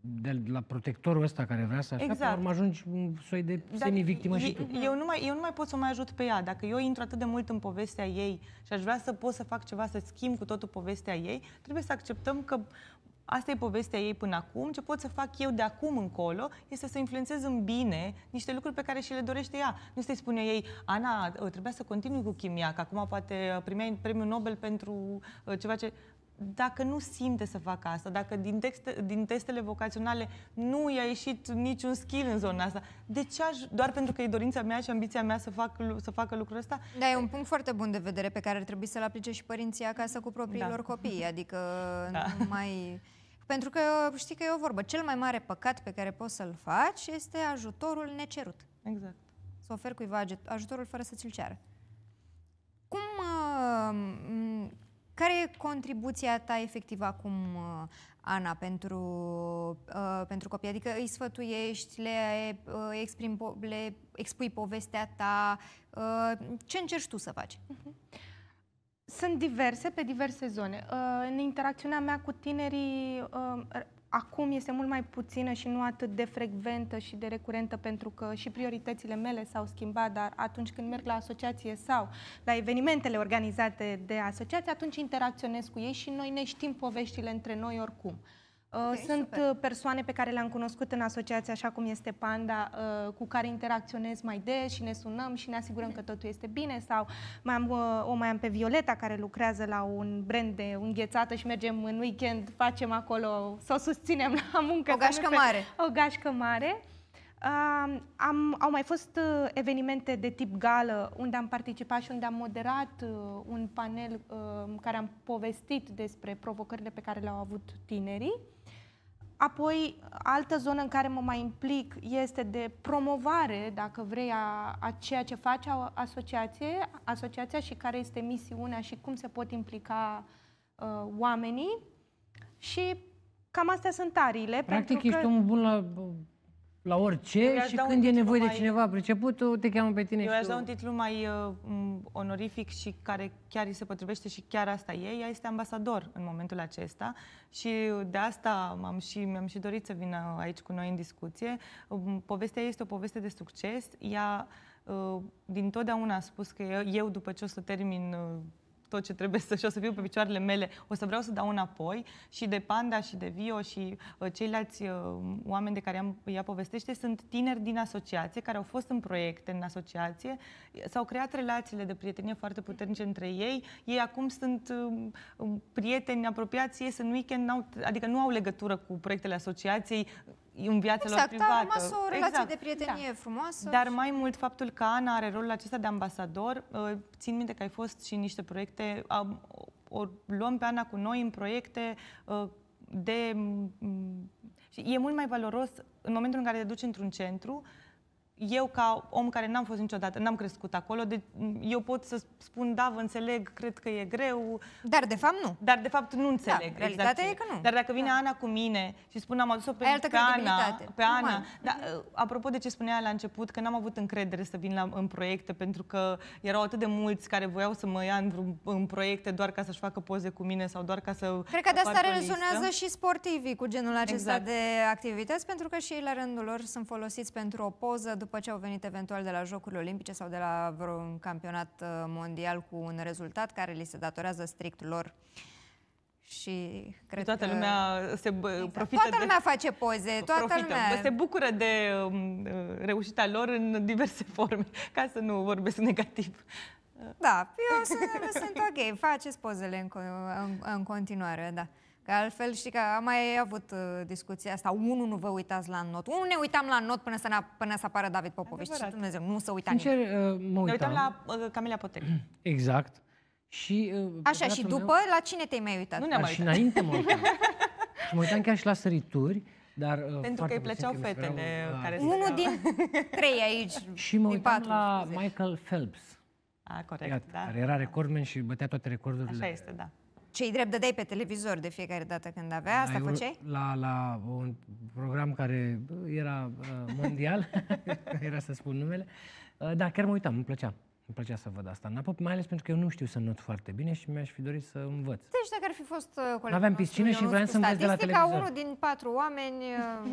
de la protectorul ăsta care vrea să așa, exact. până urmă ajungi un soi de semi-victimă și tu. Eu nu, mai, eu nu mai pot să o mai ajut pe ea. Dacă eu intru atât de mult în povestea ei și aș vrea să pot să fac ceva, să schimb cu totul povestea ei, trebuie să acceptăm că asta e povestea ei până acum, ce pot să fac eu de acum încolo este să influențez în bine niște lucruri pe care și le dorește ea. Nu să-i spune ei, Ana, ă, trebuia să continui cu chimia, că acum poate primeai premiul Nobel pentru ă, ceva ce dacă nu simte să facă asta, dacă din, texte, din testele vocaționale nu i-a ieșit niciun skill în zona asta, de ce aș, doar pentru că e dorința mea și ambiția mea să, fac, să facă lucrul ăsta? Da, e un punct foarte bun de vedere pe care ar trebui să-l aplice și părinții acasă cu da. propriilor da. copii, adică da. nu mai... Pentru că știi că e o vorbă. Cel mai mare păcat pe care poți să-l faci este ajutorul necerut. Exact. Să oferi cuiva ajutorul fără să ți-l ceară. Cum, uh, care e contribuția ta efectivă acum, uh, Ana, pentru, uh, pentru copii? Adică îi sfătuiești, le, exprim, le expui povestea ta, ce încerci tu să faci? Uh-huh. Sunt diverse, pe diverse zone. Uh, în interacțiunea mea cu tinerii, uh, acum este mult mai puțină și nu atât de frecventă și de recurentă pentru că și prioritățile mele s-au schimbat, dar atunci când merg la asociație sau la evenimentele organizate de asociație, atunci interacționez cu ei și noi ne știm poveștile între noi oricum. Uh, Okay, uh, Sunt super. Uh, persoane pe care le-am cunoscut în asociație, așa cum este Panda, uh, cu care interacționez mai des și ne sunăm și ne asigurăm că totul este bine sau mai am, o mai am pe Violeta care lucrează la un brand de înghețată și mergem în weekend, facem acolo, să o susținem la muncă. O gașcă mare. O gașcă mare. Uh, am, au mai fost uh, evenimente de tip gală unde am participat și unde am moderat uh, un panel uh, care am povestit despre provocările pe care le-au avut tinerii. Apoi, altă zonă în care mă mai implic este de promovare, dacă vrei, a, a ceea ce face asociație, asociația și care este misiunea și cum se pot implica uh, oamenii. Și cam astea sunt ariile. Practic, ești că... un bun la la orice și da când e nevoie mai... de cineva priceput, te cheamă pe tine Eu și aș da un titlu mai uh, onorific și care chiar îi se potrivește și chiar asta e. Ea este ambasador în momentul acesta și de asta am și, mi-am și dorit să vină aici cu noi în discuție. Um, povestea este o poveste de succes. Ea uh, din totdeauna a spus că eu, după ce o să termin uh, tot ce trebuie să și o să fiu pe picioarele mele, o să vreau să dau înapoi și de Panda și de Vio și uh, ceilalți uh, oameni de care am, ea povestește sunt tineri din asociație, care au fost în proiecte în asociație, s-au creat relațiile de prietenie foarte puternice între ei, ei acum sunt uh, um, prieteni apropiați, ies în weekend, adică nu au legătură cu proiectele asociației în viața exact, lor privată. Exact, a rămas o relație exact. de prietenie da. frumoasă. Dar mai mult faptul că Ana are rolul acesta de ambasador, ă, țin minte că ai fost și în niște proiecte, o luăm pe Ana cu noi în proiecte ă, de... Și e mult mai valoros în momentul în care te duci într-un centru eu ca om care n-am fost niciodată, n-am crescut acolo, de, deci eu pot să spun, da, vă înțeleg, cred că e greu. Dar de fapt nu. Dar de fapt nu înțeleg. Da, exact realitatea exact. e că nu. Dar dacă vine da. Ana cu mine și spun, am adus-o pe, pe Ana, pe Ana da, uh, apropo de ce spunea la început, că n-am avut încredere să vin la, în proiecte, pentru că erau atât de mulți care voiau să mă ia în, în proiecte doar ca să-și facă poze cu mine sau doar ca să Cred că de asta rezonează și sportivii cu genul acesta exact. de activități, pentru că și ei la rândul lor sunt folosiți pentru o poză, după ce au venit eventual de la Jocurile Olimpice sau de la vreun campionat uh, mondial cu un rezultat care li se datorează strict lor. Și cred toată că... lumea se exact. profită Toată lumea de... face poze, toată profită. lumea... Se bucură de um, uh, reușita lor în diverse forme, ca să nu vorbesc negativ. Da, eu sunt, sunt ok, faceți pozele în, în, în continuare, da. Că altfel știi că am mai avut uh, discuția asta, unul nu vă uitați la not. Unul ne uitam la not până să, până să apară David Popovici. Adevărat. Și Dumnezeu, nu se uita Sincer, nimeni. Uh, mă uitam. Ne uitam la uh, Camelia Potec. exact. Și, uh, Așa, și după, meu, la cine te-ai mai uitat? Nu ne-am uitat. Și înainte mă uitam. și mă uitam chiar și la sărituri. Dar, uh, Pentru că îi plăceau fetele la... care Unul din trei aici. și mă uitam patru, la Michael Phelps. A, ah, corect, Iată, da. Care era recordman și bătea toate recordurile. Așa este, da. Cei drept dădeai pe televizor de fiecare dată când avea, asta la, făceai? La, la un program care era uh, mondial, era să spun numele, uh, da, chiar mă uitam, îmi plăcea. Îmi plăcea să văd asta. Înapoi, mai ales pentru că eu nu știu să not foarte bine și mi-aș fi dorit să învăț. Deci dacă ar fi fost uh, colegul Aveam piscină și vreau să învăț de la televizor. unul din patru oameni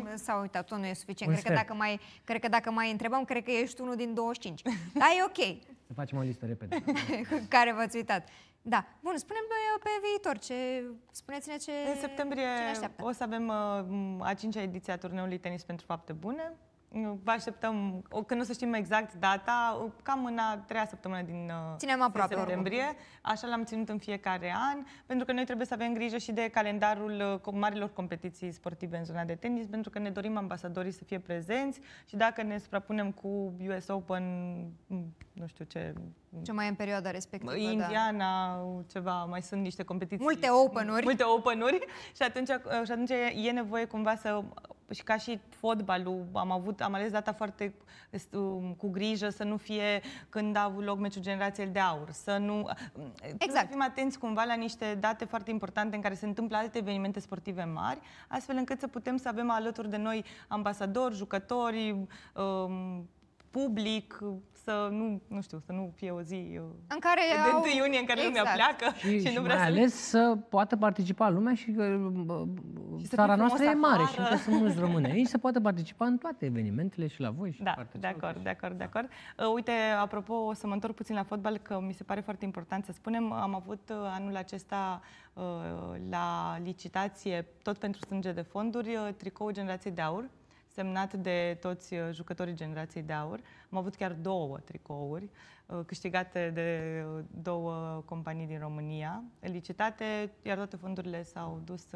uh, s-a uitat, tot nu e suficient. cred că, dacă mai, cred că dacă mai întrebăm, cred că ești unul din 25. Dar e ok. Să facem o listă repede. care v-ați uitat. Da. Bun, spunem pe viitor ce... Spuneți-ne ce În septembrie ce ne o să avem uh, a cincea ediție a turneului Tenis pentru Fapte Bune. Vă așteptăm, când nu să știm exact data, cam în a treia săptămână din uh, Ținem aproape septembrie. Oricum. Așa l-am ținut în fiecare an, pentru că noi trebuie să avem grijă și de calendarul uh, marilor competiții sportive în zona de tenis, pentru că ne dorim ambasadorii să fie prezenți și dacă ne suprapunem cu US Open, mm, nu știu ce... Mm, ce mai e în perioada respectivă, da. Indiana, da. ceva, mai sunt niște competiții... Multe open-uri. Multe open-uri și atunci, și atunci e nevoie cumva să Păi și ca și fotbalul, am, avut, am ales data foarte um, cu grijă să nu fie când a avut loc meciul generației de aur, să nu... Uh, exact. Să fim atenți cumva la niște date foarte importante în care se întâmplă alte evenimente sportive mari, astfel încât să putem să avem alături de noi ambasadori, jucători, um, public, să nu, nu știu, să nu fie o zi în care de au... 1 iunie în care exact. lumea pleacă și, și nu vrea mai să... ales să poată participa lumea și că și țara noastră e mare afară. și că sunt mulți români aici, să poată participa în toate evenimentele și la voi. Și da, de acord, de acord, de da. acord. Uh, uite, apropo, o să mă întorc puțin la fotbal, că mi se pare foarte important să spunem. Am avut uh, anul acesta uh, la licitație, tot pentru strângere de fonduri, tricoul generației de aur, semnat de toți uh, jucătorii generației de aur. Am avut chiar două tricouri uh, câștigate de uh, două companii din România, licitate, iar toate fondurile s-au dus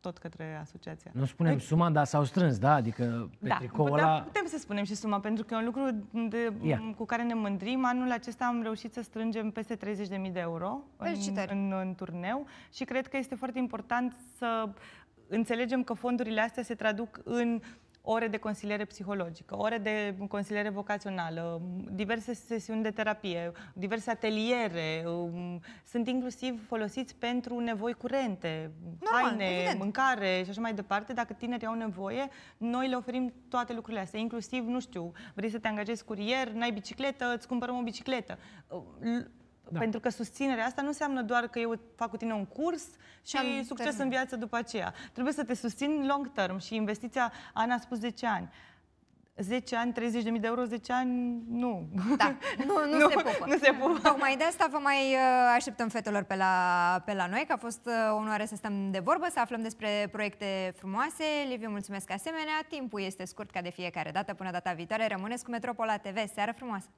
tot către asociația. Nu spunem deci, suma, dar s-au strâns, da? Adică pe da, tricoul da, ăla... Da, putem să spunem și suma, pentru că e un lucru de, yeah. cu care ne mândrim. Anul acesta am reușit să strângem peste 30.000 de euro în, în, în turneu și cred că este foarte important să înțelegem că fondurile astea se traduc în ore de consiliere psihologică, ore de consiliere vocațională, diverse sesiuni de terapie, diverse ateliere, um, sunt inclusiv folosiți pentru nevoi curente, Normal, haine, evident. mâncare și așa mai departe. Dacă tinerii au nevoie, noi le oferim toate lucrurile astea, inclusiv, nu știu, vrei să te angajezi curier, n-ai bicicletă, îți cumpărăm o bicicletă. Uh, da. Pentru că susținerea asta nu înseamnă doar că eu fac cu tine un curs și Am succes termen. în viață după aceea. Trebuie să te susțin long term și investiția, Ana a spus 10 ani. 10 ani, 30.000 de euro, 10 ani, nu. Da, nu, nu, nu se pupă. Nu se pupă. Tocmai de asta vă mai uh, așteptăm fetelor pe la, pe la noi, că a fost uh, onoare să stăm de vorbă, să aflăm despre proiecte frumoase. Liviu, mulțumesc asemenea. Timpul este scurt ca de fiecare dată. Până data viitoare, rămâneți cu Metropola TV. Seară frumoasă!